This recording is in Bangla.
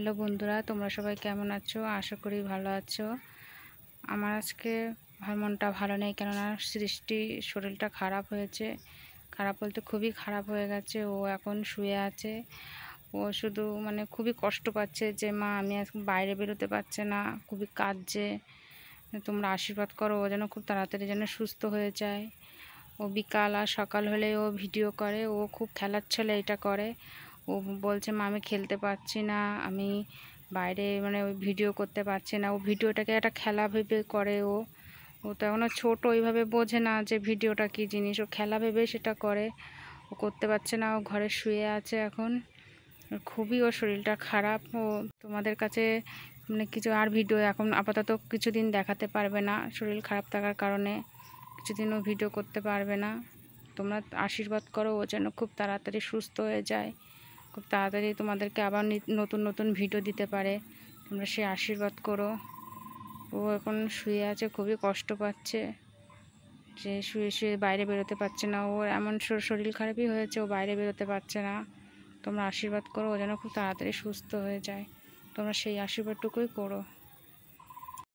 হ্যালো বন্ধুরা তোমরা সবাই কেমন আছো আশা করি ভালো আছো আমার আজকে মনটা ভালো নেই কেননা সৃষ্টি শরীরটা খারাপ হয়েছে খারাপ বলতে খুবই খারাপ হয়ে গেছে ও এখন শুয়ে আছে ও শুধু মানে খুবই কষ্ট পাচ্ছে যে মা আমি আজকে বাইরে বেরোতে পারছে না খুবই কাঁদছে তোমরা আশীর্বাদ করো ও যেন খুব তাড়াতাড়ি যেন সুস্থ হয়ে যায় ও বিকাল আর সকাল হলে ও ভিডিও করে ও খুব খেলার ছেলে এটা করে ও বলছে মা আমি খেলতে পারছি না আমি বাইরে মানে ওই ভিডিও করতে পারছে না ও ভিডিওটাকে একটা খেলা ভেবে করে ও ও তো এখনও ছোটো ওইভাবে বোঝে না যে ভিডিওটা কি জিনিস ও খেলা ভেবে সেটা করে ও করতে পারছে না ও ঘরে শুয়ে আছে এখন খুবই ও শরীরটা খারাপ ও তোমাদের কাছে মানে কিছু আর ভিডিও এখন আপাতত কিছুদিন দেখাতে পারবে না শরীর খারাপ থাকার কারণে কিছুদিন ও ভিডিও করতে পারবে না তোমরা আশীর্বাদ করো ও যেন খুব তাড়াতাড়ি সুস্থ হয়ে যায় খুব তাড়াতাড়ি তোমাদেরকে আবার নতুন নতুন ভিডিও দিতে পারে তোমরা সে আশীর্বাদ করো ও এখন শুয়ে আছে খুবই কষ্ট পাচ্ছে যে শুয়ে শুয়ে বাইরে বেরোতে পারছে না ওর এমন শরীর খারাপই হয়েছে ও বাইরে বেরোতে পারছে না তোমরা আশীর্বাদ করো ও যেন খুব তাড়াতাড়ি সুস্থ হয়ে যায় তোমরা সেই আশীর্বাদটুকুই করো